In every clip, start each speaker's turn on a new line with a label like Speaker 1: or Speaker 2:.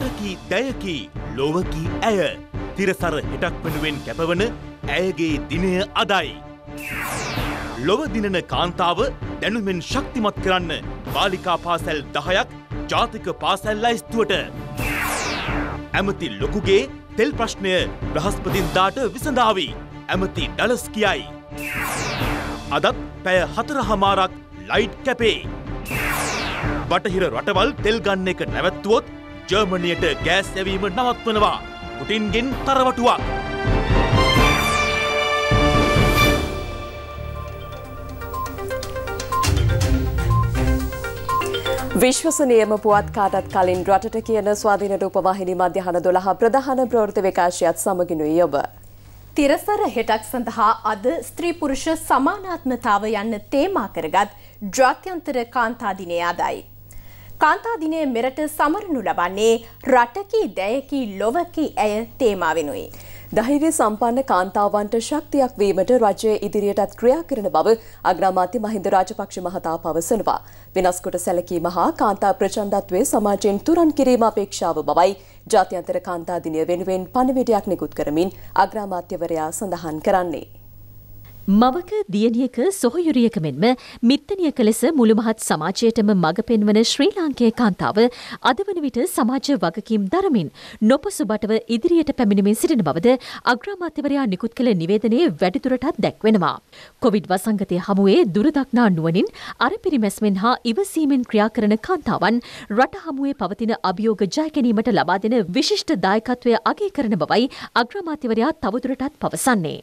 Speaker 1: වටකි දැයකි ලොවකි ඇය තිරසර හෙටක් වනුවෙන් කැපවන ඇයගේ දිනය අදයි. ලොව දිනන කාන්තාව දැනුමෙන් ශක්තිමත් කරන්න බාලිකා පාසැල් දහයක් ජාතික පාසැල් ලයිස්තුවට. ඇමති ලොකුගේ තෙල් ප්‍රශ්නය බ්‍රහස්පතින්දාට විසඳාවී ඇමති ඩලස් කියයි. අදත් පැය හතර හමාරක් ලයිට් කැපේ. බටහිර රටවල් තෙල් ගන්න එක නැවැත්තුවොත් ජර්මණයට ගෑස් ඇවීම නවත්වනවා පුටින්ගෙන් තරවටුවක්.
Speaker 2: විශ්වසනයම පුවත්කාටත් කලින් රටට කියන ස්වාධීන රූපවාහිනි මධ්‍යහන දොළහ ප්‍රධාන ප්‍රවෘත විකාශයත් සමගෙනුයි ඔබ.
Speaker 3: තිරසර හෙටක් සඳහා අද ස්ත්‍රීපුරුෂ සමානාත්මතාව යන්න තේමා කරගත් ජාත්‍යන්තර කාන්තාදිනය අදයි. කාන්තා දිනයේ මෙරට සමරනු ලබන්නේ රටකි දැයකි ලොවකි ඇය තේමාවෙනුයි.
Speaker 2: ධෛර්ය සම්පන්න කාන්තාවන්ට ශක්තියක් වීමට රජය ඉදිරියටත් ක්‍රියා කරන බව අග්‍රාමාත්‍ය මහින්ද රාජපක්ෂ මහතා පවසනවා. වෙනස්කොට සැලකීම හා කාන්තා ප්‍රචණ්ඩත්වයේ සමාජයෙන් තුරන් කිරීම අපේක්ෂාව බවයි ජාත්‍යන්තර කාන්තා දිනය වෙනුවෙන් පණිවිඩයක් නිකුත් කරමින් අග්‍රාමාත්‍යවරයා සඳහන් කරන්නේ.
Speaker 4: මවක දියණියක සොහොයුරියක මෙන්ම මිත්තනියක ලෙස මුළුමහත් සමාජයටම මඟ පෙන්වන ශ්‍රී ලාංකේය කාන්තාව අද වන විට සමාජ වගකීම් දරමින් නොපසුබටව ඉදිරියට පැමිණෙමින් සිටින බවද අග්‍රාමාත්‍යවරයා නිකුත් කළ නිවේදනයේ වැඩිදුරටත් දැක්වෙනවා. කොවිඩ් වසංගතය හමුවේ දුරදක්නා නුවනින් අර පිරිමැස්මෙන් හා ඉවසීමෙන් ක්‍රියා කරන කාන්තාවන් රට හමුවේ පවතින අභියෝග ජයගැනීමට ලබා දෙන විශිෂ්ට දායකත්වය අගේ කරන බවයි අග්‍රාමාත්‍යවරයා තවදුරටත් පවසන්නේ.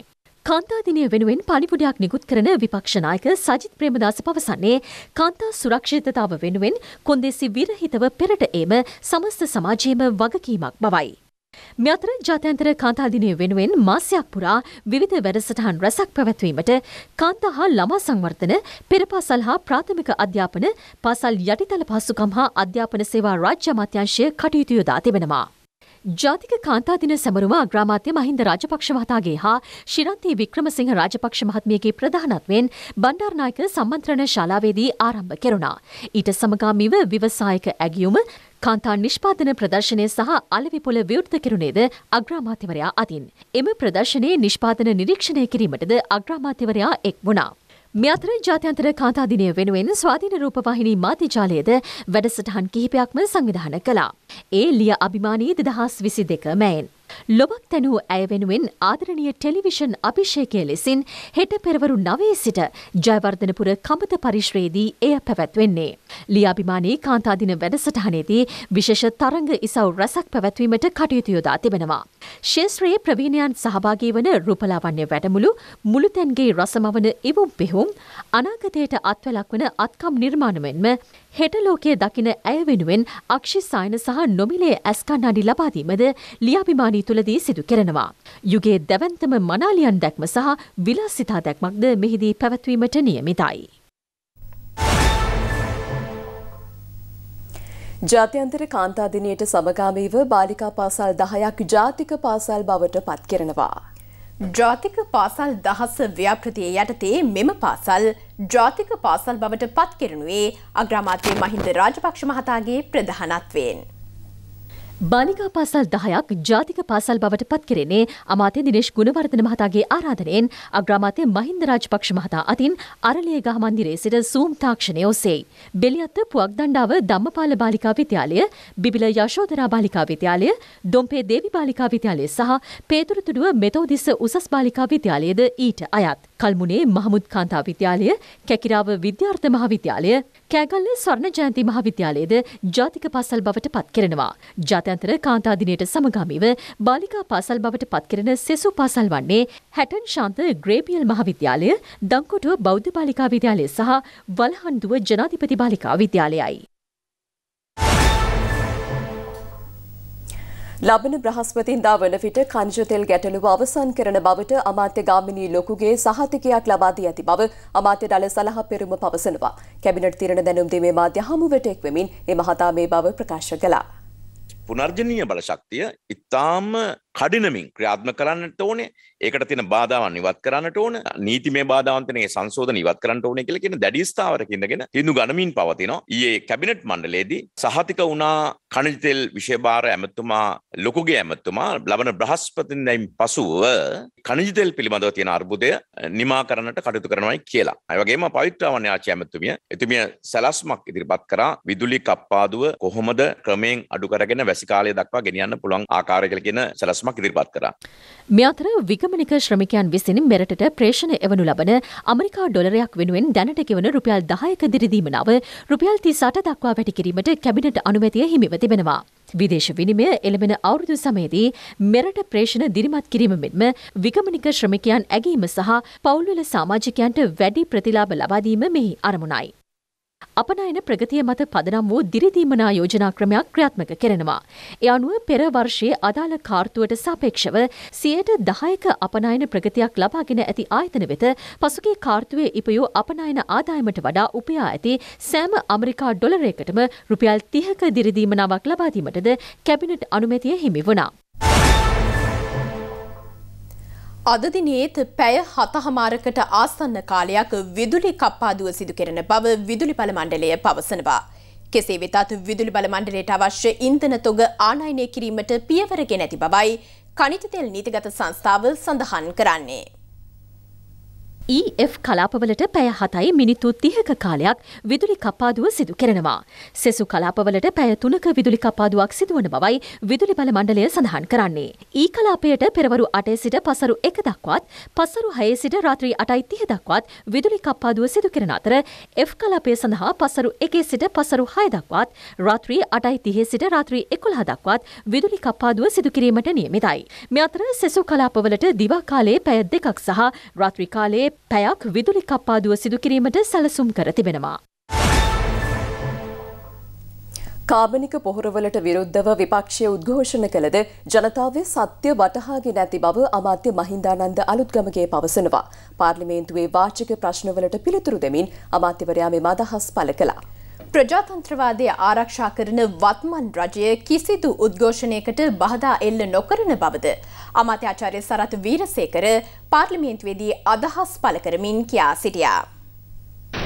Speaker 4: කාන්තාදිනය වෙනුවෙන් පනිපුඩයක් නිකුත් කරන විපක්ෂනායක සජිත් ප්‍රේමදාස පවසන්නේ කාන්තා සුරක්ෂිතතාව වෙනුවෙන් කොන්දෙසි විරහිතව පෙරට ඒම සමස්ත සමාජයේම වගකීමක් බවයි. මෙතර ජාත්‍යන්තර කාන්තාදිනය වෙනුවෙන් මාසයක් පුරා විවිධ වැඩසටහන් රැසක් පැවැත්වීමට කාන්තා හා ළමා සංවර්ධන පෙරපාසල් හා ප්‍රාථමික අධ්‍යාපන පාසල් යටිතල පහසුකම් හා අධ්‍යාපන සේවා රාජ්‍ය අමාත්‍යංශය කටයුතු යොදා තිබෙනවා. ජාතික කාන්තා දින සැමරුම අග්‍රාමාත්‍ය මහින්ද රාජපක්ෂ මහතාගේ හා ශිරන්ති වික්‍රමසිංහ රාජපක්ෂ මහත්මියගේ ප්‍රධානත්වයෙන් බණ්ඩාරනායක සම්මන්ත්‍රණ ශාලාවේදී ආරම්භ කෙරුණා. ඊට සමගාමීව විවසායක ඇගියුම කාන්තා නිෂ්පාදන ප්‍රදර්ශනය සහ අලවිපොල විවෘත කෙරුණේද අග්‍රාමාත්‍යවරයා අතින්. එම ප්‍රදර්ශනයේ නිෂ්පාදන නිරීක්ෂණය කිරීමටද අග්‍රාමාත්‍යවරයා එක් වුණා. මේ අතර ජාත්‍යන්තර කාන්තා දිනය වෙනුවෙන් ස්වාධීන රූපවාහිනී මාධ්‍යජාලයේද වැඩසටහන් කිහිපයක්ම සංවිධානය කළා. ඒ ලිය අභිමානී 2022 මැයෙන් ලොවක් තැනූ ඇය වෙනුවෙන් ආදරණීය ටෙලිවිෂන් අභිෂේකය ලෙසින් හෙට පෙරවරු නවයේ සිට ජයවර්ධනපුර කමත පරිශ්‍රයේදී එය පැවැත්වෙන්නේ. ලියාභිමානී කාන්තාදින වැඩසටහනේදී විශේෂ තරංග ඉසව් රැසක් පැවැත්වීමට කටයුතු යොදා තිබෙනවා. ශේෂත්‍රයේ ප්‍රවීණයන් සහභාගී වන රූපලාවන්‍ය වැඩමුළු මුළුතැන්ගේ රසමවන ඉවුම් පිහුම් අනාගතයට අත්වැලක් වන අත්කම් නිර්මාණමෙන්ම හෙට ලෝකයේ දකින ඇය වෙනුවෙන් අක්ෂි සායන සහ නොමිලේ ඇස්කණ්ණඩි ලබාදීමද ලියාභිමානී පාලනය තුළදී සිදු කෙරෙනවා. යුගයේ දැවන්තම මනාලියන් දැක්ම සහ විලාසිතා දැක්මක්ද මෙහිදී පැවැත්වීමට නියමිතයි.
Speaker 2: ජාත්‍යන්තර කාන්තාදිනයට සමගාමීව බාලිකා පාසල්
Speaker 3: දහයක් ජාතික පාසල් බවට පත් කරනවා. ජාතික පාසල් දහස ව්‍යාපෘතිය යටතේ මෙම පාසල් ජාතික පාසල් බවට පත් කරනුවේ අග්‍රාමාත්‍ය මහින්ද රාජපක්ෂ මහතාගේ ප්‍රධානත්වයෙන්.
Speaker 4: බාලිකා පාසල් දහයක් ජාතික පාසල් බවට පත් කෙරෙන්නේ අමාත්‍ය දිනේශ් ගුණවර්ධන මහතාගේ ආරාධනයෙන් අග්‍රාමාත්‍ය මහින්ද රාජපක්ෂ මහතා අතින් අරලියගහ මන්දිරයේ සිට සූම් තාක්ෂණය ඔසේයි. බෙලියත්ත පුවක්දණ්ඩාව ධම්මපාල බාලිකා විද්‍යාලය, බිබිල යශෝදරා බාලිකා විද්‍යාලය, දොම්පේ දේවි බාලිකා විද්‍යාලය සහ පේදුරුතුඩුව මෙතෝදිස්ස උසස් බාලිකා විද්‍යාලයද ඊට අයත්. කල්මුණේ මහමුත් කාන්තා විද්‍යාලය, කැකිරාව විද්‍යාර්ථ මහාවිද්‍යාලය, කෑගල්ල ස්වර්ණ ජයන්ති මහාවිද්‍යාලයද ජාතික පාසල් බවට පත් කරනවා. ජාත්‍යන්තර කාන්තා දිනයට සමගාමීව බාලිකා පාසල් බවට පත් කරන සෙසු පාසල් වන්නේ හැටන් ශාන්ත ග්‍රේපියල් මහාවිද්‍යාලය, දංකොටුව බෞද්ධ බාලිකා විද්‍යාලය සහ වලහන්දුව ජනාධිපති බාලිකා විද්‍යාලයයි. ලබන
Speaker 2: බ්‍රහස්පතින්දා වන විට කංජතෙල් ගැටලුව අවසන් කරන බවට අමාත්‍ය ගාමිණී ලොකුගේ සහතිකයක් ලබා දී ඇති බව අමාත්‍ය දළ සලහ පෙරුම පවසනවා. කැබිනට් තිරණ දැනුම් දීමේ මාධ්‍ය හමුවට එක්වෙමින් ඒ මහතා මේ බව ප්‍රකාශ කළා.
Speaker 1: පුනර්ජනීය බලශක්තිය ඉතාම කඩිනමින් ක්‍රියාත්ම කරන්නට ඕනේ ඒකට තියෙන බාධාවන් ඉවත් කරන්නට ඕන නීතිමය බාධාවන්තනේ සංශෝධන ඉවත් කරන්නට ඕනේ කියලා කියන දැඩි ස්ථාවරක ඉඳගෙන තිඳු ගණමින් පවතිනවා ඊයේ කැබිනට් මණ්ඩලයේදී සහතික වුණා කණිජ තෙල් විෂයභාර ඇමතුමා ලොකුගේ ඇමතුමා ලබන බ්‍රහස්පතින්දයින් පසුව කණිජ තෙල් පිළිබඳව තියෙන අර්බුදය නිමා කරන්නට කටයුතු කරනවායි කියලා. ඒ වගේම පවිත්‍රාවන් යාචි ඇමතුමිය එතුමිය සැලැස්මක් ඉදිරිපත් කරා විදුලි කප්පාදුව කොහොමද ක්‍රමයෙන් අඩු කරගෙන වැසි කාලය දක්වා ගෙනියන්න පුළුවන් ආකාරය කියලා කියන සැලැස්ම පැවසුමක් ඉදිරිපත් කරා.
Speaker 4: මේ අතර විගමනික ශ්‍රමිකයන් විසින් මෙරටට ප්‍රේෂණ එවනු ලබන අමරිකා ඩොලරයක් වෙනුවෙන් දැනට ගෙවන රුපියල් 10ක දිරිදීම නව රුපියල් 38 දක්වා වැඩි කිරීමට කැබිනට් අනුමැතිය හිමිව තිබෙනවා. විදේශ විනිමය එළඹෙන අවුරුදු සමයේදී මෙරට ප්‍රේෂණ දිරිමත් කිරීම මෙන්ම විගමනික ශ්‍රමිකයන් ඇගීම සහ පවුල්වල සමාජිකයන්ට වැඩි ප්‍රතිලාභ ලබා දීම මෙහි අරමුණයි. අපනයන ප්‍රගතිය මත පදනම් වූ දිරිදීමනා යෝජනා ක්‍රමයක් ක්‍රියාත්මක කරනවා. ඒ අනුව පෙර වර්ෂයේ අදාළ කාර්තුවට සාපේක්ෂව සියයට දහයක අපනයන ප්‍රගතියක් ලබාගෙන ඇති ආයතන වෙත පසුගේ කාර්තුවේ ඉපයූ අපනයන ආදායමට වඩා උපයා ඇති සෑම අමරිකා ඩොලරයකටම රුපියල් තිහක දිරිදීමනාවක් ලබාදීමටද කැබිනට් අනුමැතිය හිමි වුණා.
Speaker 3: අද දිනේත් පැය හතහමාරකට ආසන්න කාලයක් විදුලි කප්පාදුව සිදු කෙරෙන බව විදුලි බල මණ්ඩලය පවසනවා. කෙසේ වෙතත් විදුලි බල මණ්ඩලයට අවශ්‍ය ඉන්ධන තොග ආනයනය කිරීමට පියවරගෙන ඇති බවයි කනිත තෙල් නීතිගත සංස්ථාව සඳහන් කරන්නේ.
Speaker 4: EF කලාපවලට පැය හතයි මිනිත්තු තිහක කාලයක් විදුලි කපාදුව සිදු කරනවා. සෙසු කලාපවලට පැය තුනක විදුලි කපාදුවක් සිදුවන බවයි විදුලි බල මණ්ඩලය සඳහන් කරන්නේ. ඊ e කලාපයට පෙරවරු අටේ සිට පසරු එක දක්වත් පසරු හයේ සිට රාත්‍රී අටයි තිහ දක්වත් විදුලි කපාදුව සිදු කරන අතර F කලාපය සඳහා පසරු එකේ සිට පසරු හය දක්වත් රාත්‍රී අටයි තිහේ සිට රාත්‍රී එකොළහ දක්වත් විදුලි කපාදුව සිදු කිරීමට නියමිතයි. මෙ අතර සෙසු කලාපවලට දිවා කාලයේ පැය දෙකක් සහ රාත්‍රී කාලයේ පැයක් විදුලි කප්පාදුව සිදු කිරීමට සැලසුම් කර තිබෙනවා.
Speaker 2: කාබනික පොහොරවලට විරුද්ධව විපක්ෂය උද්ඝෝෂණ කළද ජනතාවේ සත්‍ය වටහාගෙන ඇති බව අමාත්‍ය මහින්දානන්ද අලුත්ගමගේ පවසනවා. පාර්ලිමේන්තුවේ වාචික ප්‍රශ්නවලට පිළිතුරු දෙමින් අමාත්‍යවරයා මෙම අදහස් පළ කළා.
Speaker 3: ප්‍රජාතන්ත්‍රවාදය ආරක්ෂා කරන වත්මන් රජය කිසිදු උද්ඝෝෂණයකට බහදා එල්ල නොකරන බවද අමාත්‍යාචාර්ය සරත් වීරසේකර පාර්ලිමේන්තුවේදී අදහස් පළ කරමින් කියා සිටියා.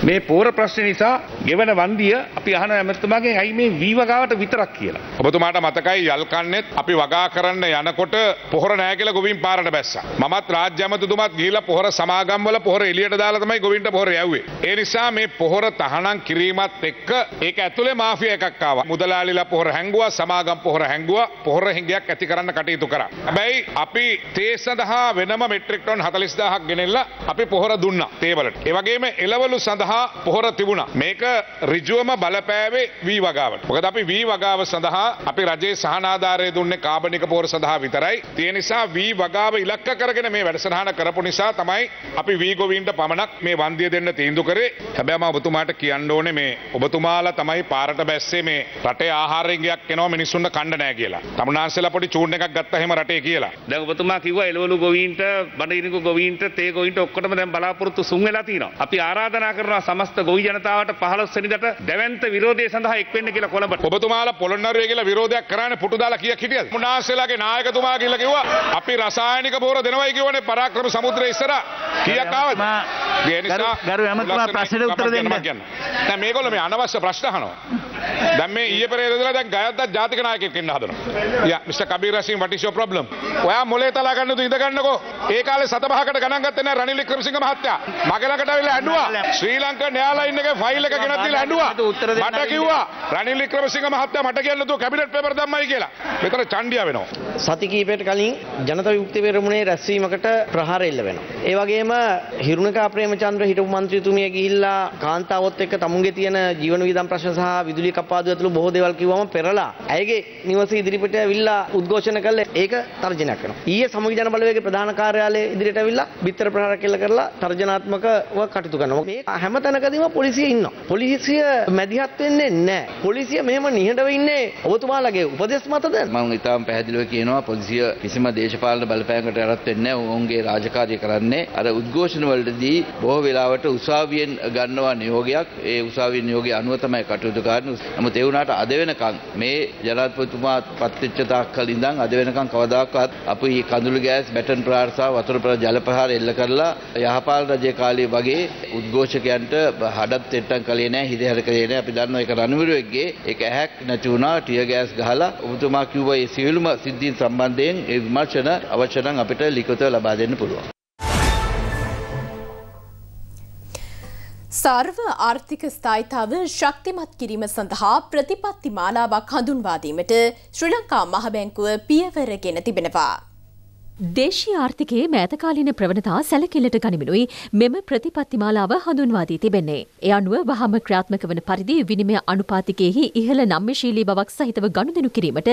Speaker 5: මේ පෝර ප්‍රශ්න නිසා ගෙවන වන්දිය අපි අහන ඇමතුමාගේ ඇයි මේ වීවගාවට විතරක් කියලා. ඔබතුමාට මතකයි යල්කන්නෙත් අපි වගා කරන්න යනකොට පොහොර නෑ කියලා ගොවින් පාරට බැස්සා. මමත් රාජ්‍ය ඇමතුතුමත් ගිහිල්ලා පොහොර සමාගම්වල පොහොර එළියට දාලා තමයි ගොවින්ට පොහොර යව්වේ. ඒ නිසා මේ පොහොර තහනම් කිරීමත් එක්ක ඒක ඇතුලේ මාෆියා එකක් ආවා. මුදලාලිලා පොහොර හැංගුවා සමාගම් පොහොර හැංගුවා පොහොර හිඟයක් ඇති කරන්න කටයුතු කරා. හැබැයි අපි තේ සඳහා වෙනම මෙට්‍රික් ටොන් 40000ක් ගෙනෙල්ලා අපි පොහොර දුන්නා තේ වලට. ඒ වගේම එළවලු සඳහා සඳහා පොහොර තිබුණා. මේක ඍජුවම බලපෑවේ වී වගාවට. මොකද අපි වී වගාව සඳහා අපි රජයේ සහනාධාරය දුන්නේ කාබනික පොහොර සඳහා විතරයි. ඒ නිසා වී වගාව ඉලක්ක කරගෙන මේ වැඩසටහන කරපු නිසා තමයි අපි වී ගොවීන්ට පමණක් මේ වන්දිය දෙන්න තීන්දුව කරේ. හැබැයි මම ඔබතුමාට කියන්න ඕනේ මේ ඔබතුමාලා තමයි පාරට බැස්සේ මේ රටේ ආහාරයෙන් ගයක් එනවා මිනිස්සුන්ට කන්න නෑ කියලා. තමුන්නාන්සලා පොඩි චූන් එකක් ගත්තා එහෙම රටේ කියලා. දැන් ඔබතුමා කිව්වා එළවලු ගොවීන්ට බඩිනිකු ගොවීන්ට තේ ගොවීන්ට ඔක්කොටම දැන් බලාපොරොත්තු සුන් වෙලා තියෙනවා. අපි ආරාධනා කරනවා සමස්ත ගොවි ජනතාවට 15 වෙනිදාට දැවැන්ත විරෝධය සඳහා එක්වෙන්න කියලා කොළඹට. ඔබතුමාලා පොළොන්නරුවේ කියලා විරෝධයක් කරන්න පුටු දාලා කීයක් හිටියද? මුනාස්සලාගේ නායකතුමා කියලා කිව්වා අපි රසායනික බෝර දෙනවයි කියවනේ පරාක්‍රම සමුද්‍රය ඉස්සරහ. කීයක් ආවද? ඒ නිසා ගරු ඇමතුමා ප්‍රශ්නෙට උත්තර දෙන්න. දැන් මේගොල්ලෝ මේ අනවශ්‍ය ප්‍රශ්න අහනවා. දැන් මේ ඊයේ පෙරේදලා දැන් ගයද්දත් ජාතික නායකයෙක් ඉන්න හදනවා. යා mister Kabir Rasin what is your problem? ඔයා මොලේ තලා ගන්න තු ඉඳ ගන්නකෝ. ඒ කාලේ සතපහකට ගණන් ගත්තේ නැහැ රනිල් වික්‍රමසිංහ මහත්තයා. මගේ ළඟට ඇවිල්ලා ඇඬුවා. ශ්‍රී ලංකා ප්‍රියංක න්‍යාලයින් එකේ ෆයිල් එක ගෙනත් දීලා හඬුවා. මට කිව්වා රනිල් වික්‍රමසිංහ මහත්තයා මට කියන්න දුව කැබිනට් පේපර් දැම්මයි කියලා. මෙතන චණ්ඩියා වෙනවා. සති කිහිපයකට කලින් ජනතා විමුක්ති පෙරමුණේ රැස්වීමකට ප්‍රහාර එල්ල වෙනවා. ඒ වගේම හිරුණිකා ප්‍රේමචන්ද්‍ර හිටපු මන්ත්‍රීතුමිය ගිහිල්ලා කාන්තාවොත් එක්ක තමුන්ගේ තියෙන ජීවන විදම් ප්‍රශ්න සහ විදුලි කපාදු ඇතුළු බොහෝ දේවල් කිව්වම පෙරලා ඇයගේ නිවස ඉදිරිපිට ඇවිල්ලා උද්ඝෝෂණ කළේ ඒක තර්ජනයක් වෙනවා. ඊයේ සමගි ජන බලවේගයේ ප්‍රධාන කාර්යාලයේ ඉදිරියට ඇවිල්ලා බිත්තර ප්‍රහාර කෙල්ල කරලා තර්ජනාත්මකව කටයුතු කරනවා. මේ හැම තැනකදීම පොලිසිය ඉන්නවා. පොලිසිය මැදිහත් වෙන්නේ නැහැ. පොලිසිය මෙහෙම නිහඬව ඉන්නේ ඔබතුමාලගේ උපදෙස් මතද?
Speaker 6: මම ඉතාම පැහැදිලිව කියනවා පොලිසිය කිසිම දේශපාලන බලපෑමකට යටත් වෙන්නේ නැහැ. ඔවුන්ගේ රාජකාරිය කරන්නේ අර උද්ඝෝෂණ වලදී බොහෝ වෙලාවට උසාවියෙන් ගන්නවා නියෝගයක්. ඒ උසාවියේ නියෝගය අනුව තමයි කටයුතු කරන්නේ. නමුත් ඒ වුණාට අද වෙනකන් මේ ජනාධිපතිතුමා පත්වෙච්ච තාක්කල් ඉඳන් අද වෙනකන් කවදාකවත් අපි කඳුළු ගෑස් බැටන් ප්‍රහාර සහ වතුර ප්‍රහාර ජල ප්‍රහාර එල්ල කරලා යහපාලන රජයේ කාලේ වගේ උද්ඝෝෂකයන්ට අපිට හඩත් දෙට්ටම් කලේ නෑ හිදහැර කලේ නෑ අපි දන්නවා ඒක රණවිරුවෙක්ගේ ඒක ඇහැක් නැති වුණා ටිය ගෑස් ගහලා ඔබතුමා කිව්වා ඒ සියලුම සිද්ධීන් සම්බන්ධයෙන් ඒ විමර්ශන අවශ්‍ය නම් අපිට ලිඛිතව ලබා දෙන්න පුළුවන්.
Speaker 3: සර්ව ආර්ථික ස්ථායිතාව ශක්තිමත් කිරීම සඳහා ප්‍රතිපත්ති මාලාවක් හඳුන්වාදීමට ශ්‍රී ලංකා මහබැංකුව පියවරගෙන තිබෙනවා.
Speaker 4: දේශී ආර්ථිකයේ මෑතකාලීන ප්‍රවණතා සැලකිල්ලට ගනිමිනුයි මෙම ප්‍රතිපත්තිමාලාව හඳුන්වා දී තිබෙන්නේ. ඒ අනුව වහම ක්‍රියාත්මක වන පරිදි විනිමය අනුපාතිකයෙහි ඉහළ නම්‍යශීලී බවක් සහිතව ගනුදෙනු කිරීමට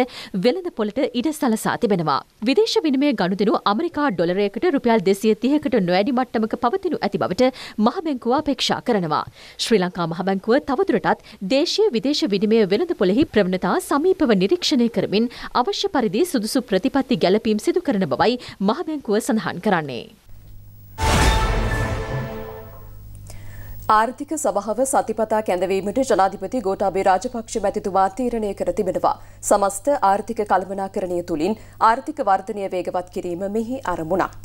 Speaker 4: වෙළඳ පොළට ඉඩ සලසා තිබෙනවා. විදේශ විනිමය ගනුදෙනු අමරිකා ඩොලරයකට රුපියල් දෙසිය තිහකට නොවැඩි මට්ටමක පවතිනු ඇති බවට මහබැංකුව අපේක්ෂා කරනවා. ශ්‍රී ලංකා මහබැංකුව තවදුරටත් දේශීය විදේශ විනිමය වෙළඳ පොළෙහි ප්‍රවණතා සමීපව නිරීක්ෂණය කරමින් අවශ්‍ය පරිදි සුදුසු ප්‍රතිපත්ති ගැළපීම් සිදු කරන බවයි බවයි මහබැංකුව සඳහන් කරන්නේ.
Speaker 2: ආර්ථික සභාව සතිපතා කැඳවීමට ජනාධිපති ගෝඨාභය රාජපක්ෂ මැතිතුමා තීරණය කර තිබෙනවා. සමස්ත ආර්ථික කළමනාකරණය තුලින් ආර්ථික වර්ධනය වේගවත් කිරීම මෙහි අරමුණක්.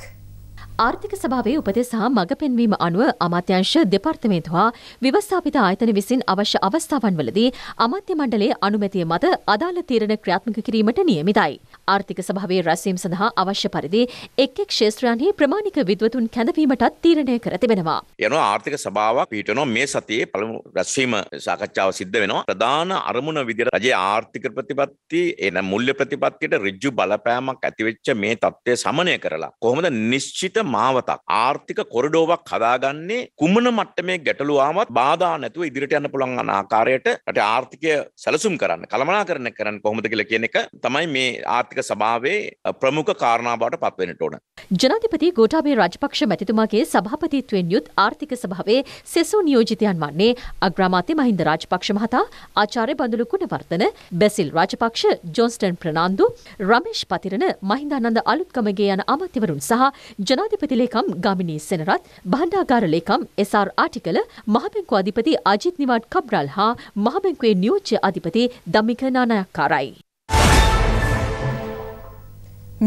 Speaker 4: ආර්ථික සභාවේ උපදෙස් සහ මඟ පෙන්වීම අනුව අමාත්‍යංශ දෙපාර්තමේන්තු හා ව්‍යවස්ථාපිත ආයතන විසින් අවශ්‍ය අවස්ථාවන්වලදී අමාත්‍ය මණ්ඩලයේ අනුමැතිය මත අදාළ තීරණ ක්‍රියාත්මක කිරීමට නියමිතයි. ආර්ථික සභාවේ රැස්වීම සඳහා අවශ්‍ය පරිදි එක් එක් ක්ෂේත්‍රයන්හි ප්‍රමාණික විද්වතුන් කැඳවීමටත් තීරණය කර තිබෙනවා.
Speaker 1: යනවා ආර්ථික සභාවක් පිහිටනවා මේ සතියේ පළමු රැස්වීම සාකච්ඡාව සිද්ධ වෙනවා. ප්‍රධාන අරමුණ විදිහට රජයේ ආර්ථික ප්‍රතිපත්ති එන මුල්‍ය ප්‍රතිපත්තියට ඍජු බලපෑමක් ඇතිවෙච්ච මේ தත්ත්වය සමනය කරලා කොහොමද නිශ්චිත මාවතක් ආර්ථික කොරිඩෝවක් හදාගන්නේ කුමන මට්ටමේ ගැටලු ආවත් බාධා නැතුව ඉදිරියට යන්න පුළුවන් යන ආකාරයට රටේ ආර්ථිකය සැලසුම් කරන්න කළමනාකරණය කරන්න කොහොමද කියලා කියන එක තමයි මේ ආර්ථික ආර්ථික සභාවේ ප්‍රමුඛ කාරණාවට පත්වෙනට ඕන.
Speaker 4: ජනාධිපති ගෝඨාභය රාජපක්ෂ මැතිතුමාගේ සභාපතිත්වයෙන් යුත් ආර්ථික සභාවේ සෙසු නියෝජිතයන් වන්නේ අග්‍රාමාත්‍ය මහින්ද රාජපක්ෂ මහතා, ආචාර්ය බඳුළු කුණවර්ධන, බැසිල් රාජපක්ෂ, ජොන්ස්ටන් ප්‍රනාන්දු, රමේෂ් පතිරණ, මහින්දානන්ද අලුත්කමගේ යන අමාත්‍යවරුන් සහ ජනාධිපති ලේකම් ගාමිණී සෙනරත්, භාණ්ඩාගාර ලේකම් එස්.ආර්. ආටිකල, මහබැංකු අධිපති අජිත් නිවාඩ් කබ්‍රල් හා මහබැංකුවේ
Speaker 3: නියෝජ්‍ය අධිපති දමික නානායක්කාරයි.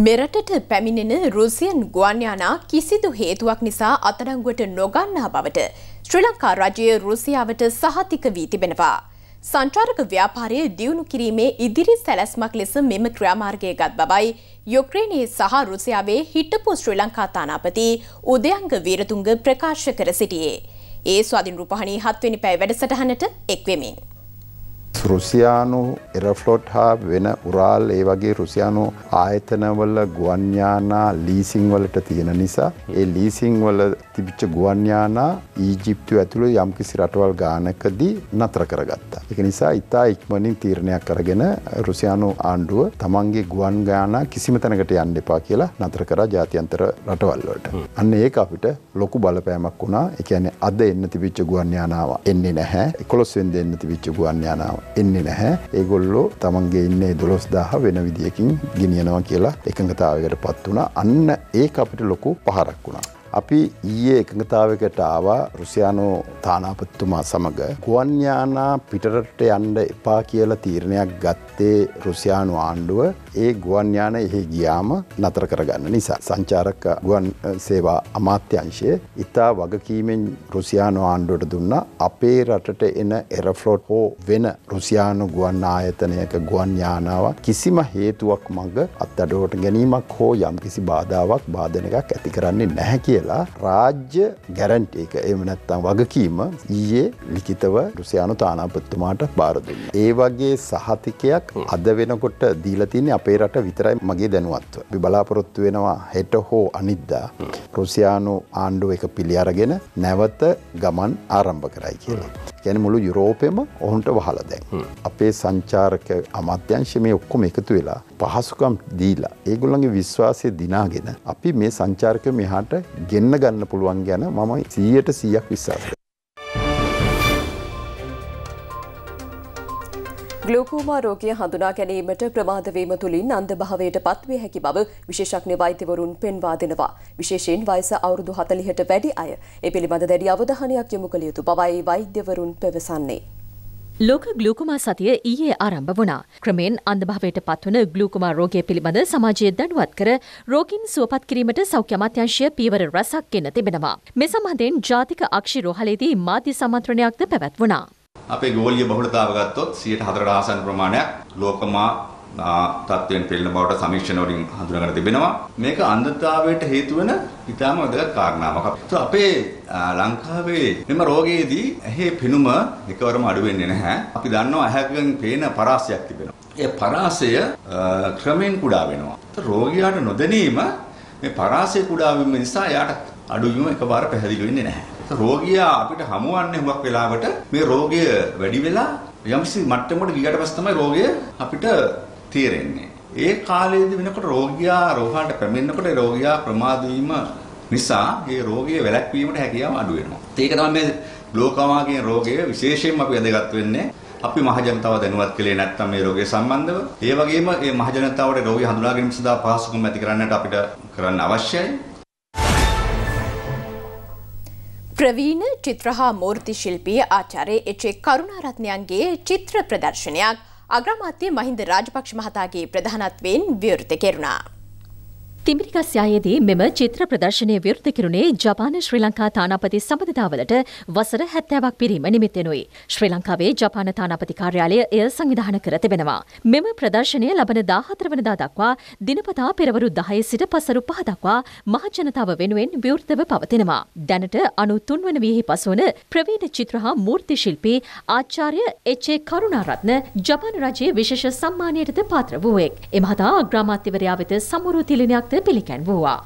Speaker 3: මෙරටට පැමිණෙන රුසියන් ගුවන්යානා කිසිදු හේතුවක් නිසා අතරංගුවට නොගන්නා බවට ශ්‍රී ලංකා රජය රුසියාවට සහතික වී තිබෙනවා. සංචාරක ව්‍යාපාරය දියුණු කිරීමේ ඉදිරි සැලැස්මක් ලෙස මෙම ක්‍රියාමාර්ගය ගත් බවයි යුක්‍රේනයේ සහ රුසියාවේ හිටපු ශ්‍රී ලංකා තානාපති උදයංග වීරතුංග ප්‍රකාශ කර සිටියේ. ඒ ස්වාධින් රූපහණී හත්වෙනි පැය වැඩසටහනට එක්වෙමින්.
Speaker 7: රුසියානු එරෆ්ලොට් හා වෙන උරාල් ඒ වගේ රුසියානු ආයතනවල ගුවන්යානා ලීසිංවලට තියෙන නිසා ඒ ලීසිංවල තිබිච්ච ගුවන්යානා ඊජිප්තු ඇතුළු යම්කිසි රටවල් ගානකදී නතර කරගත්තා. එක නිසා ඉතා ඉක්මනින් තීරණයක් කරගෙන රුසියානු ආණ්ඩුව තමන්ගේ ගුවන් ගානා කිසිම තැනකට යන්න එපා කියලා නතර කරා ජාතියන්තර රටවල්වලට. අන්න ඒක අපිට ලොකු බලපෑමක් වුණා එකැන අද එන්න තිබිච්ච ගුවන්යානාව එන්නේ නැහැ එකොස් වෙන්ද එන්න තිබිච්ච ගුවන්යානාව එන්නේ නැහැ ඒගොල්ලෝ තමන්ගේ ඉන්නේ දොළොස් දාහ වෙන විදිියකින් ගෙනියනවා කියලා එකඟතාවකට පත් වුණ අන්න ඒ අපිට ලොකු පහරක් වුණා. අපි ඊයේ එකඟතාවකට ආවා රුසියානෝ තානාපත්තුමා සමඟ ගුවන්ඥානා පිටරට යන්ඩ එපා කියලා තීරණයක් ගත්තේ රුසියානු ආණ්ඩුව ඒ ගුවන් යාන එහි ගියාම නතර කරගන්න නිසා. සංචාරක ගුවන් සේවා අමාත්‍යංශය ඉතා වගකීමෙන් රුසියානු ආණ්ඩුවට දුන්න අපේ රටට එන එරෆ්ලෝට් හෝ වෙන රුසියානු ගුවන් ආයතනයක ගුවන් යානාව කිසිම හේතුවක් මඟ අත්තඩුවට ගැනීමක් හෝ යම්කිසි බාධාවක් බාධනකක් ඇති කරන්නේ නැහැ කියලා රාජ්‍ය ගැරන්ට එක එම නැත්තම් වගකීම ඊයේ ලිකිතව රුසියානු තානාපත්තුමාට බාරදුන්න. ඒ වගේ සහතිකයක් අද වෙනකොට දීලතින්නේ අප අපේ රට විතරයි මගේ දැනුවත්ව. අපි බලාපොරොත්තු වෙනවා හෙට හෝ අනිද්දා රුසියානු ආණ්ඩුව එක පිළි අරගෙන නැවත ගමන් ආරම්භ කරයි කියලා. ගැන මුළු යුරෝපයම ඔහුන්ට වහල දැන්. අපේ සංචාරක අමත්‍යංශ මේ ඔක්කොම එකතු වෙලා පහසුකම් දීලා ඒගොල්ලන්ගේ විශ්වාසය දිනාගෙන අපි මේ සංචාර්කය මෙහාට ගෙන්න ගන්න පුළුවන් ගැන මම සීයට සීයක් විශ්වාස.
Speaker 2: ගලෝකෝමා රෝගය හඳුනා ගැනීමට ප්‍රමාදවීම තුළින් අන්ධභාවයට පත්විය හැකි බව විශේෂඥ වෛද්‍යවරුන් පෙන්වා දෙනවා. විශේෂයෙන් වයස අවුරුදු 40ට වැඩි අය ඒ පිළිබඳ දැඩි අවධානයක් යොමු කළ යුතු බවයි වෛද්‍යවරුන් පැවසන්නේ.
Speaker 4: ලෝක ගලූකුමා සතිය ඊයේ ආරම්භ වුණා. ක්‍රමෙන් අන්ධභාවයට පත්වන ගලූකුමා රෝගය පිළිබඳ සමාජයේ දැනුවත් කර රෝගින් සුවපත් කිරීමට සෞඛ්‍ය අමාත්‍යාංශය පියවර රැසක් ගෙන තිබෙනවා. මේ සම්බන්ධයෙන් ජාතික අක්ෂි රෝහලේදී මාධ්‍ය සමන්ත්‍රණයක්ද පැවැත්වුණා.
Speaker 6: අපේ ගෝලීය බහුලතාව ගත්තොත් 104ට ආසන්න ප්‍රමාණයක් ලෝකමා තත්වයෙන් පෙළෙන බවට සමීක්ෂණ වලින් හඳුනාගෙන තිබෙනවා. මේක අන්ධතාවයට හේතු වෙන ඉතාම වැදගත් කාරණාවක්. අපේ ලංකාවේ මෙම රෝගයේදී ඇහි පෙනුම එකවරම අඩු වෙන්නේ නැහැ. අපි දන්නවා ඇහැකින් පේන පරාසයක් තිබෙනවා. ඒ පරාසය ක්‍රමෙන් කුඩා වෙනවා. රෝගියාට නොදැනීම මේ පරාසය කුඩා වීම නිසා එයාට අඩු වීම එකවර පැහැදිලි වෙන්නේ නැහැ. රෝගියා අපිට හමුවන්නේ හුඟක් වෙලාවට මේ රෝගය වැඩි වෙලා යම්සි මට්ටමකට ගියට පස්සේ තමයි රෝගය අපිට තේරෙන්නේ. ඒ කාලයේදී වෙනකොට රෝගියා රෝහලට පැමිණෙනකොට රෝගියා ප්‍රමාද වීම නිසා මේ රෝගය වැළැක්වීමට හැකියාව අඩු වෙනවා. ඒක තමයි මේ ග්ලෝකෝමා කියන රෝගය විශේෂයෙන්ම අපි වැදගත් වෙන්නේ. අපි මහජනතාව දැනුවත් කළේ නැත්නම් මේ රෝගය සම්බන්ධව. ඒ වගේම මේ මහජනතාවට රෝගය හඳුනා ගැනීම සඳහා පහසුකම් ඇති කරන්නට අපිට කරන්න අවශ්‍යයි.
Speaker 3: ප්‍රවීණ චිත්‍ර හා මූර්ති ශිල්පී ආචාර්ය එච්.ඒ. කරුණාරත්නයන්ගේ චිත්‍ර ප්‍රදර්ශනයක් අග්‍රාමාත්‍ය මහින්ද රාජපක්ෂ මහතාගේ ප්‍රධානත්වයෙන් විවෘත කෙරුණා.
Speaker 4: තිමිරිකස් යායේදී මෙම චිත්‍ර ප්‍රදර්ශනය විවෘත කිරුණේ ජපාන ශ්‍රී ලංකා තානාපති සබඳතාවලට වසර 70ක් පිරීම නිමිත්තෙනුයි. ශ්‍රී ලංකාවේ ජපාන තානාපති කාර්යාලය එය සංවිධාන කර තිබෙනවා. මෙම ප්‍රදර්ශනය ලබන 14 වනදා දක්වා දිනපතා පෙරවරු 10 සිට පසරු 5 දක්වා මහජනතාව වෙනුවෙන් විවෘතව පවතිනවා. දැනට 93 වන වියෙහි පසුවන ප්‍රවීණ චිත්‍ර හා මූර්ති ශිල්පී ආචාර්ය එච් ඒ කරුණාරත්න ජපාන රජයේ විශේෂ සම්මානයටද පාත්‍ර වූවෙක්. එමහතා ග්‍රාමාත්‍යවරයා වෙත සමුරු තිලිනයක්ද ලෙස පිළිකැන්වූවා.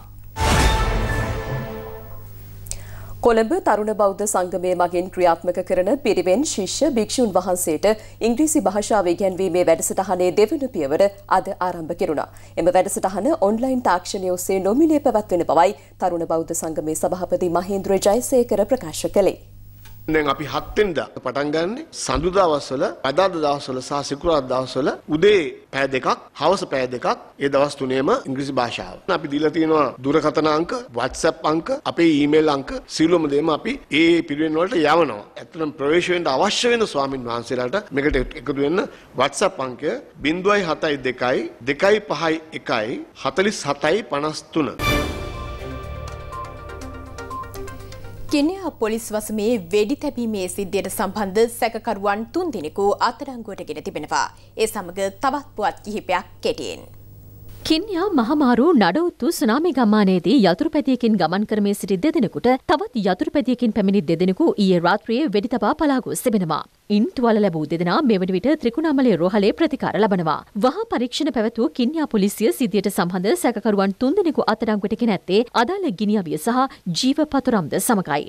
Speaker 4: කොළඹ
Speaker 2: තරුණ බෞද්ධ සංගමය මගින් ක්‍රියාත්මක කරන පිරිවෙන් ශිෂ්‍ය භික්ෂූන් වහන්සේට ඉංග්‍රීසි භාෂාව ඉගැන්වීමේ වැඩසටහනේ දෙවන පියවර අද ආරම්භ කෙරුණා. එම වැඩසටහන ඔන්ලයින් තාක්ෂණය ඔස්සේ නොමිලේ පැවැත්වෙන බවයි තරුණ බෞද්ධ සංගමේ සභාපති මහේන්ද්‍ර ජයසේකර ප්‍රකාශ කළේ.
Speaker 6: දැන් අපි 7 වෙනිදා පටන් ගන්න සඳුදා දවස්වල අදාද දවස්වල සහ සිකුරාදා දවස්වල උදේ පැය දෙකක් හවස පැය දෙකක් ඒ දවස් තුනේම ඉංග්‍රීසි භාෂාව. අපි දීලා තියෙනවා දුරකථන අංක, WhatsApp අංක, අපේ email අංක සියලුම දේම අපි ඒ පිරිවෙන් වලට යවනවා. ඇත්තටම ප්‍රවේශ වෙන්න අවශ්‍ය වෙන ස්වාමින් වහන්සේලාට මේකට එකතු වෙන්න WhatsApp අංකය 072 2 251 47 53
Speaker 3: කෙනයා පොලිස් වසමේ වෙඩි තැබීමේ සිද්ධියට සම්බන්ධ සැකකරුවන් තුන් දෙනෙකු අතරංගුවට ගෙන තිබෙනවා. ඒ සමග තවත් පුවත් කිහිපයක් කෙටියෙන්. කින්යා මහමාරු
Speaker 4: නඩවුත්තු සුනාමි ගම්මානයේදී යතුරුපැදියකින් ගමන් කරමේ සිටි දෙදෙනෙකුට තවත් යතුරුපැදියකින් පැමිණි දෙදෙනෙකු ඊයේ රාත්‍රියේ වෙඩි තබා පලා ගොස් තිබෙනවා. ඉන්ට්වල ලැබූ දෙදෙනා මෙවැනි විට ත්‍රිකුණාමලයේ රෝහලේ ප්‍රතිකාර ලබනවා. වහා පරීක්ෂණ පැවැතු කින්යා පොලිසිය සිදියට සම්බන්ධ සැකකරුවන් තුන්දෙනෙකු අත්අඩංගුවට ගෙන ඇත්තේ අදාළ ගිනි අවිය සහ ජීව පතුරම්ද සමගයි.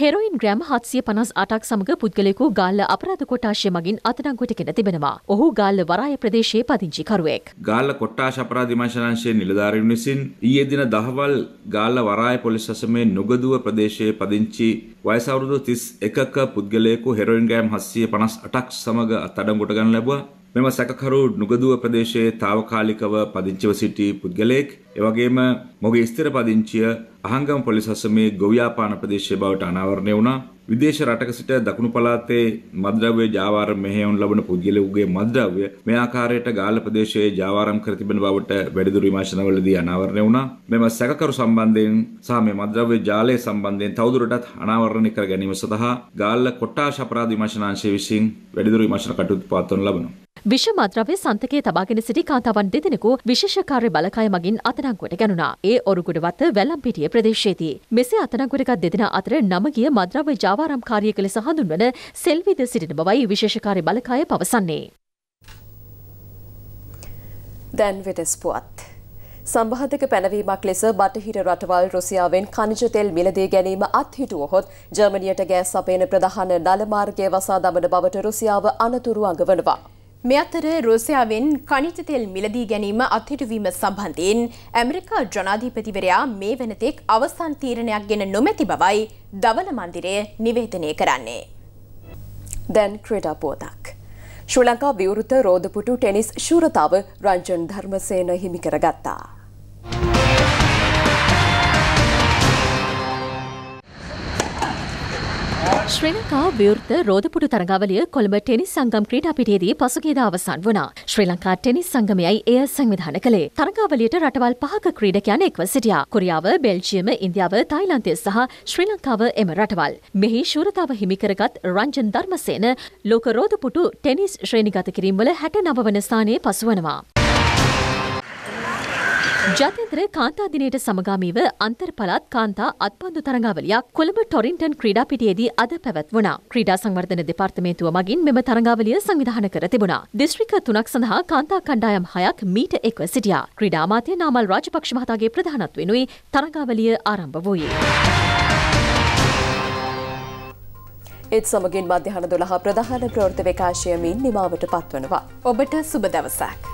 Speaker 4: හෙරොයින් ග්‍රෑම් හත්සිය පනස් අටක් සමඟ පුද්ගලෙකු ගාල්ල අපරාධ කොට්ටාශය මගින් අතනංගොටගෙන තිබෙනවා. ඔහු ගාල්ල වරාය ප්‍රදේශයේ පදිංචිකරුවෙක්.
Speaker 6: ගාල්ල කොට්ටාශ අපරාධ විමර්ශනංශයේ නිලධාරීන් විසින් ඊයේ දින දහවල් ගාල්ල වරාය පොලිස් සසමේ නුගදුව ප්‍රදේශයේ පදිංචි වයස අවුරුදු 31ක පුද්ගලයෙකු හෙරොයින් ග්‍රෑම් 758ක් සමග අත්අඩංගුවට ගන්න ලැබුවා. මෙම සැකකරු නුගදුව ප්‍රදේශයේ తాවකාලිකව පදිංචිව සිටි පුද්ගලයෙක් එවැගේම මොහුගේ ස්ථිර පදිංචිය අහංගම පොලිස් අසමේ ගොවියාපාන ප්‍රදේශයේ බවට අනාවරණය වුණා විදේශ රටක සිට දකුණු පළාතේ මද්ද්‍රව්‍ය ජාවාරම් මෙහෙයුම් ලබන පුද්ගලයෙකුගේ මද්ද්‍රව්‍ය මේ ආකාරයට ගාල්ල ප්‍රදේශයේ ජාවාරම් කර තිබෙන බවට වැඩිදුර විමර්ශනවලදී අනාවරණය වුණා. මෙම සැකකරු සම්බන්ධයෙන් සහ මේ මද්ද්‍රව්‍ය ජාලය සම්බන්ධයෙන් තවදුරටත් අනාවරණය කර ගැනීම සඳහා ගාල්ල කොට්ටාශ අපරාධ විමර්ශනාංශය විසින් වැඩිදුර විමර්ශන කටයුතු පවත්වනු ලබනවා.
Speaker 4: විෂ මද්‍රව්‍ය සන්තකයේ තබාගෙන සිටි කාන්තාවන් දෙදෙනෙකු විශේෂ කාර්ය බලකාය මගින් අත්අඩංගුවට ගැනුණා. ඒ ඔරුගොඩ වත වැලම්පිටිය ප්‍රදේශයේදී. මෙසේ අත්අඩංගුවට ගත් දෙදෙනා අතර නම ගිය මද්‍රව්‍ය ජාවාරම්කාරියෙකු ලෙස හඳුන්වන සෙල්විද සිටින බවයි විශේෂ කාර්ය බලකාය පවසන්නේ.
Speaker 2: දැන් වෙනස් පුවත්. සම්බාධක පැනවීමක් ලෙස බටහිර රටවල් රුසියාවෙන් කනිජ තෙල් මිලදී ගැනීම අත්හිටුවහොත් ජර්මනියට ගෑස් සපයන ප්‍රධාන නළමාර්ගය වසා දමන බවට රුසියාව අනතුරු අඟවනවා.
Speaker 3: මෙ අතර රුසියාවෙන් කනිත තෙල් මිලදී ගැනීම අත්හිටුවීම සම්බන්ධයෙන් ඇමරිකා ජනාධිපතිවරයා මේ වෙනතෙක් අවසන් තීරණයක් ගෙන නොමැති බවයි දවල මන්දිරය නිවේදනය කරන්නේ.
Speaker 2: දැන් ක්‍රඩා පෝතක්. ශ්‍රී ලංකා විවෘත රෝධපුටු ටෙනිස් ශූරතාව රංජන් ධර්මසේන හිමිකරගත්තා.
Speaker 4: ශ්‍රී ලංකා විවෘත රෝධපුඩු තරඟාවලිය කොළඹ ටෙනිස් සංගම් ක්‍රීඩා පිටියේදී පසුගියදා අවසන් වුණා. ශ්‍රී ලංකා ටෙනිස් සංගමයයි එය සංවිධානය කළේ. තරඟාවලියට රටවල් පහක ක්‍රීඩකයන් එක්ව සිටියා. කොරියාව, බෙල්ජියම, ඉන්දියාව, තායිලන්තය සහ ශ්‍රී ලංකාව එම රටවල්. මෙහි ශූරතාව හිමි කරගත් රංජන් ධර්මසේන ලෝක රෝධපුටු ටෙනිස් ශ්‍රේණිගත කිරීම වල 69 වන ස්ථානයේ පසුවනවා. ජතන්ත්‍ර කාන්තා දිනයට සමගාමීව අන්තර් පළාත් කාන්තා අත්පන්දු තරඟාවලියක් කොළඹ ටොරින්ටන් ක්‍රීඩාපිටියේදී අද පැවැත්වුණා. ක්‍රීඩා සංවර්ධන දෙපාර්තමේන්තුව මගින් මෙම තරඟාවලිය සංවිධානය කර තිබුණා. දිස්ත්‍රික්ක තුනක් සඳහා කාන්තා කණ්ඩායම් හයක් මීට එක්ව සිටියා. ක්‍රීඩා අමාත්‍ය නාමල් රාජපක්ෂ මහතාගේ ප්‍රධානත්වෙනුයි තරඟාවලිය ආරම්භ වූයේ.
Speaker 2: ඒත් සමගින් මධ්‍යහන 12 ප්‍රධාන ප්‍රවෘත්ති විකාශයමින් නිමාවට
Speaker 3: පත්වනවා. ඔබට සුබ දවසක්.